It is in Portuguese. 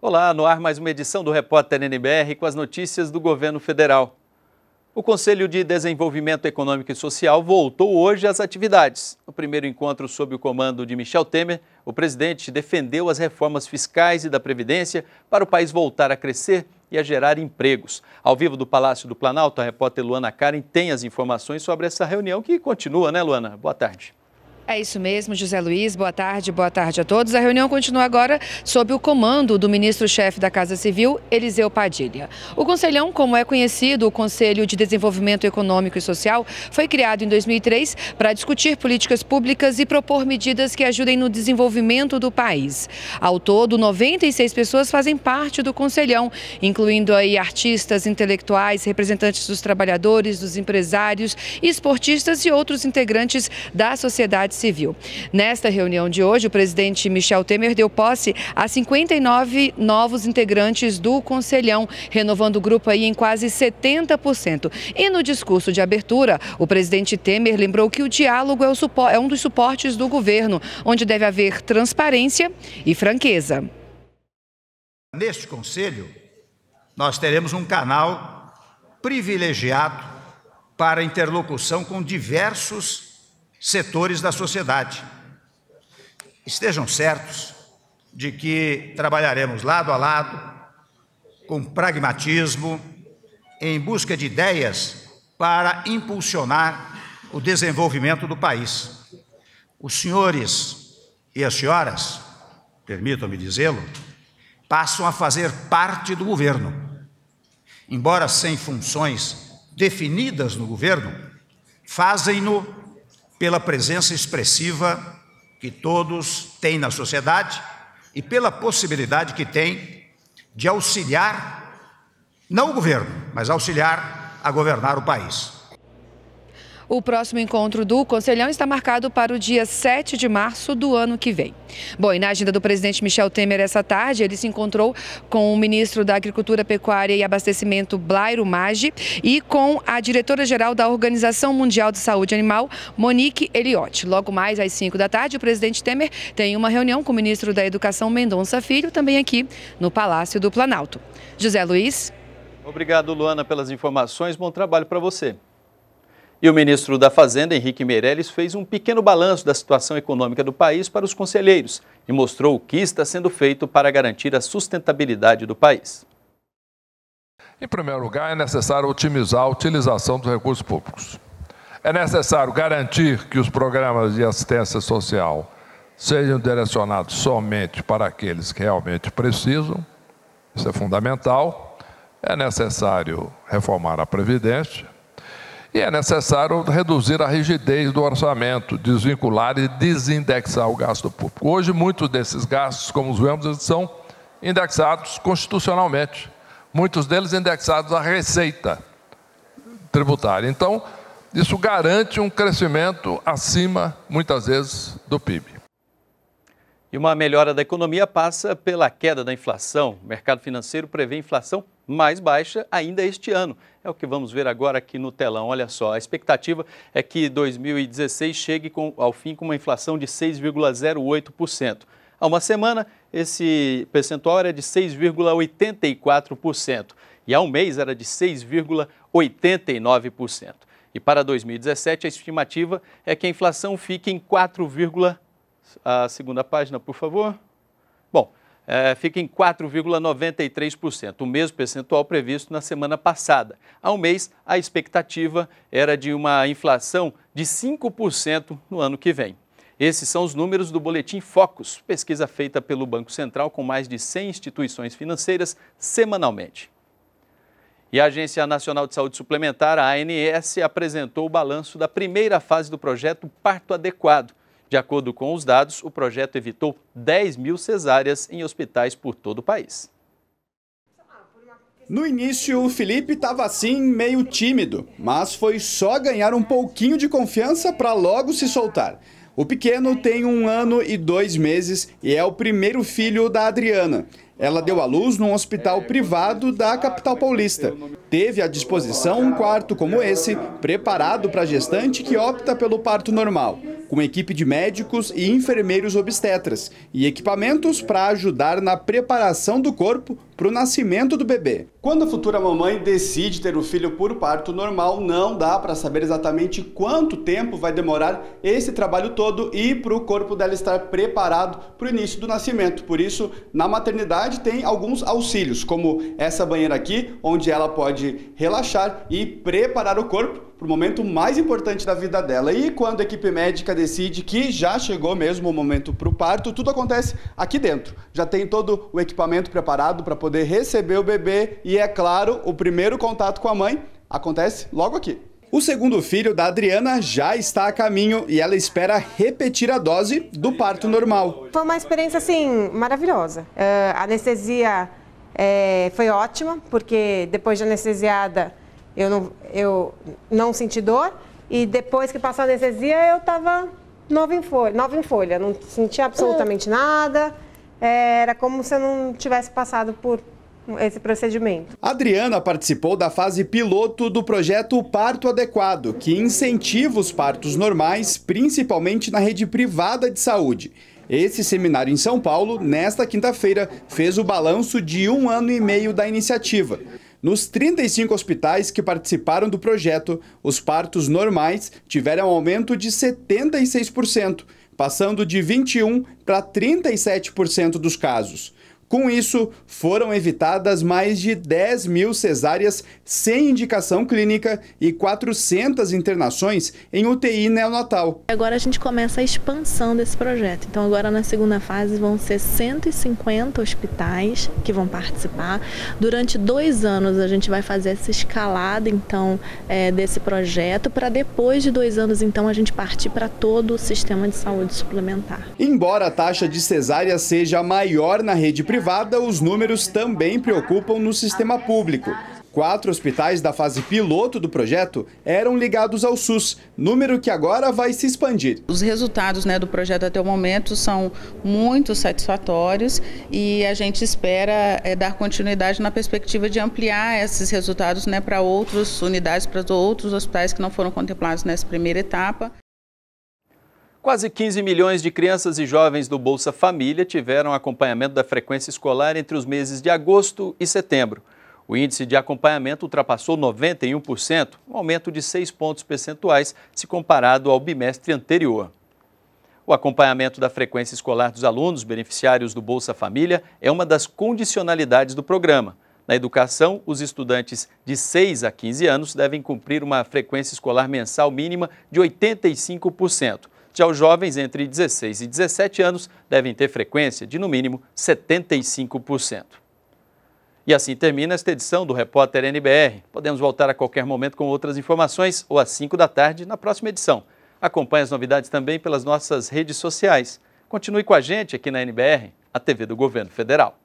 Olá, no ar mais uma edição do Repórter NBR com as notícias do governo federal. O Conselho de Desenvolvimento Econômico e Social voltou hoje às atividades. No primeiro encontro, sob o comando de Michel Temer, o presidente defendeu as reformas fiscais e da Previdência para o país voltar a crescer e a gerar empregos. Ao vivo do Palácio do Planalto, a repórter Luana Karen tem as informações sobre essa reunião que continua, né, Luana? Boa tarde. É isso mesmo, José Luiz. Boa tarde, boa tarde a todos. A reunião continua agora sob o comando do ministro-chefe da Casa Civil, Eliseu Padilha. O Conselhão, como é conhecido, o Conselho de Desenvolvimento Econômico e Social, foi criado em 2003 para discutir políticas públicas e propor medidas que ajudem no desenvolvimento do país. Ao todo, 96 pessoas fazem parte do Conselhão, incluindo aí artistas, intelectuais, representantes dos trabalhadores, dos empresários, esportistas e outros integrantes da sociedade sociedade civil. Nesta reunião de hoje, o presidente Michel Temer deu posse a 59 novos integrantes do Conselhão, renovando o grupo aí em quase 70%. E no discurso de abertura, o presidente Temer lembrou que o diálogo é, o é um dos suportes do governo, onde deve haver transparência e franqueza. Neste conselho, nós teremos um canal privilegiado para interlocução com diversos setores da sociedade. Estejam certos de que trabalharemos lado a lado, com pragmatismo, em busca de ideias para impulsionar o desenvolvimento do país. Os senhores e as senhoras, permitam-me dizê-lo, passam a fazer parte do governo. Embora sem funções definidas no governo, fazem-no pela presença expressiva que todos têm na sociedade e pela possibilidade que têm de auxiliar, não o governo, mas auxiliar a governar o país. O próximo encontro do Conselhão está marcado para o dia 7 de março do ano que vem. Bom, e na agenda do presidente Michel Temer essa tarde, ele se encontrou com o ministro da Agricultura, Pecuária e Abastecimento, Blairo Maggi, e com a diretora-geral da Organização Mundial de Saúde Animal, Monique Eliotti. Logo mais às 5 da tarde, o presidente Temer tem uma reunião com o ministro da Educação, Mendonça Filho, também aqui no Palácio do Planalto. José Luiz. Obrigado, Luana, pelas informações. Bom trabalho para você. E o ministro da Fazenda, Henrique Meirelles, fez um pequeno balanço da situação econômica do país para os conselheiros e mostrou o que está sendo feito para garantir a sustentabilidade do país. Em primeiro lugar, é necessário otimizar a utilização dos recursos públicos. É necessário garantir que os programas de assistência social sejam direcionados somente para aqueles que realmente precisam, isso é fundamental. É necessário reformar a Previdência, e é necessário reduzir a rigidez do orçamento, desvincular e desindexar o gasto público. Hoje, muitos desses gastos, como os vemos, são indexados constitucionalmente. Muitos deles indexados à receita tributária. Então, isso garante um crescimento acima, muitas vezes, do PIB. E uma melhora da economia passa pela queda da inflação. O mercado financeiro prevê inflação mais baixa ainda este ano. É o que vamos ver agora aqui no telão. Olha só, a expectativa é que 2016 chegue com, ao fim com uma inflação de 6,08%. Há uma semana, esse percentual era de 6,84% e há um mês era de 6,89%. E para 2017, a estimativa é que a inflação fique em 4, a ah, segunda página, por favor. Bom, é, fica em 4,93%, o mesmo percentual previsto na semana passada. Ao mês, a expectativa era de uma inflação de 5% no ano que vem. Esses são os números do Boletim Focus, pesquisa feita pelo Banco Central com mais de 100 instituições financeiras semanalmente. E a Agência Nacional de Saúde Suplementar, a ANS, apresentou o balanço da primeira fase do projeto Parto Adequado, de acordo com os dados, o projeto evitou 10 mil cesáreas em hospitais por todo o país. No início, o Felipe estava assim, meio tímido, mas foi só ganhar um pouquinho de confiança para logo se soltar. O pequeno tem um ano e dois meses e é o primeiro filho da Adriana. Ela deu à luz num hospital privado da capital paulista. Teve à disposição um quarto como esse, preparado para a gestante que opta pelo parto normal com equipe de médicos e enfermeiros obstetras e equipamentos para ajudar na preparação do corpo para o nascimento do bebê. Quando a futura mamãe decide ter o um filho por parto normal, não dá para saber exatamente quanto tempo vai demorar esse trabalho todo e para o corpo dela estar preparado para o início do nascimento. Por isso, na maternidade tem alguns auxílios, como essa banheira aqui, onde ela pode relaxar e preparar o corpo para o momento mais importante da vida dela. E quando a equipe médica decide que já chegou mesmo o momento para o parto, tudo acontece aqui dentro. Já tem todo o equipamento preparado para poder receber o bebê e, é claro, o primeiro contato com a mãe acontece logo aqui. O segundo filho da Adriana já está a caminho e ela espera repetir a dose do parto normal. Foi uma experiência, assim, maravilhosa. Uh, a anestesia é, foi ótima, porque depois de anestesiada eu não, eu não senti dor e depois que passou a anestesia eu estava nova em folha, nova em folha, não sentia absolutamente nada. Era como se eu não tivesse passado por esse procedimento. Adriana participou da fase piloto do projeto Parto Adequado, que incentiva os partos normais, principalmente na rede privada de saúde. Esse seminário em São Paulo, nesta quinta-feira, fez o balanço de um ano e meio da iniciativa. Nos 35 hospitais que participaram do projeto, os partos normais tiveram aumento de 76%, passando de 21% para 37% dos casos. Com isso, foram evitadas mais de 10 mil cesáreas sem indicação clínica e 400 internações em UTI neonatal. Agora a gente começa a expansão desse projeto. Então, agora na segunda fase vão ser 150 hospitais que vão participar. Durante dois anos a gente vai fazer essa escalada então é, desse projeto para depois de dois anos então a gente partir para todo o sistema de saúde suplementar. Embora a taxa de cesárea seja maior na rede privada, privada, os números também preocupam no sistema público. Quatro hospitais da fase piloto do projeto eram ligados ao SUS, número que agora vai se expandir. Os resultados né, do projeto até o momento são muito satisfatórios e a gente espera é, dar continuidade na perspectiva de ampliar esses resultados né, para outras unidades, para outros hospitais que não foram contemplados nessa primeira etapa. Quase 15 milhões de crianças e jovens do Bolsa Família tiveram acompanhamento da frequência escolar entre os meses de agosto e setembro. O índice de acompanhamento ultrapassou 91%, um aumento de 6 pontos percentuais se comparado ao bimestre anterior. O acompanhamento da frequência escolar dos alunos beneficiários do Bolsa Família é uma das condicionalidades do programa. Na educação, os estudantes de 6 a 15 anos devem cumprir uma frequência escolar mensal mínima de 85%. Já os jovens entre 16 e 17 anos devem ter frequência de, no mínimo, 75%. E assim termina esta edição do Repórter NBR. Podemos voltar a qualquer momento com outras informações ou às 5 da tarde na próxima edição. Acompanhe as novidades também pelas nossas redes sociais. Continue com a gente aqui na NBR, a TV do Governo Federal.